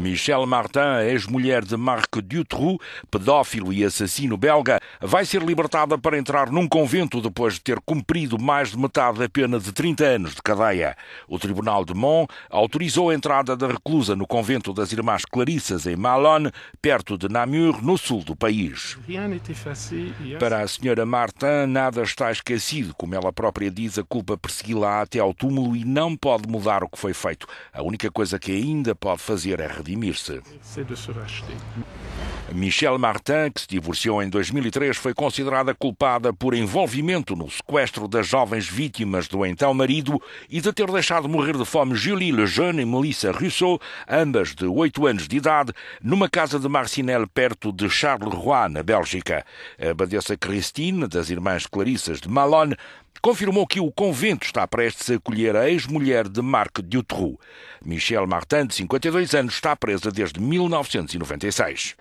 Michel Martin, ex-mulher de Marc Dutroux, pedófilo e assassino belga, vai ser libertada para entrar num convento depois de ter cumprido mais de metade da pena de 30 anos de cadeia. O Tribunal de Mons autorizou a entrada da reclusa no convento das Irmãs Clarissas, em Malone, perto de Namur, no sul do país. Para a senhora Martin, nada está esquecido. Como ela própria diz, a culpa persegui-la até ao túmulo e não pode mudar o que foi feito. A única coisa que ainda pode fazer é redigir redimir-se. Michelle Martin, que se divorciou em 2003, foi considerada culpada por envolvimento no sequestro das jovens vítimas do então marido e de ter deixado morrer de fome Julie Lejeune e Melissa Rousseau, ambas de 8 anos de idade, numa casa de Marcinelle perto de Charleroi, na Bélgica. A abadesa Christine, das irmãs Clarissas de Malone, confirmou que o convento está prestes a acolher a ex-mulher de Marc Dutroux. Michel Martin, de 52 anos, está presa desde 1996.